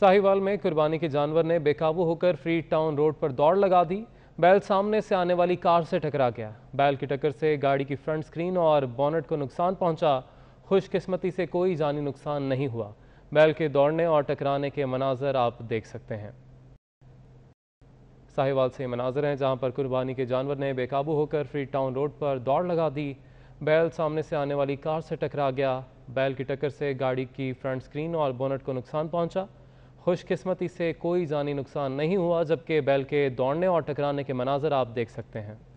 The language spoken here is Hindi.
साहिवाल में कुर्बानी के जानवर ने बेकाबू होकर फ्री टाउन रोड पर दौड़ लगा दी बैल सामने से आने वाली कार से टकरा गया बैल की टक्कर से गाड़ी की फ्रंट स्क्रीन और बॉनेट को नुकसान पहुंचा खुशकिस्मती से कोई जानी नुकसान नहीं हुआ बैल के दौड़ने और टकराने के मनाजर आप देख सकते हैं साहिवाल से मनाजर हैं जहां पर कुर्बानी के जानवर ने बेकाबू होकर फ्री टाउन रोड पर दौड़ लगा दी बैल सामने से आने वाली कार से टकरा गया बैल की टक्कर से गाड़ी की फ्रंट स्क्रीन और बोनट को नुकसान पहुंचा खुशकिस्मती से कोई जानी नुकसान नहीं हुआ जबकि बैल के दौड़ने और टकराने के मनाजर आप देख सकते हैं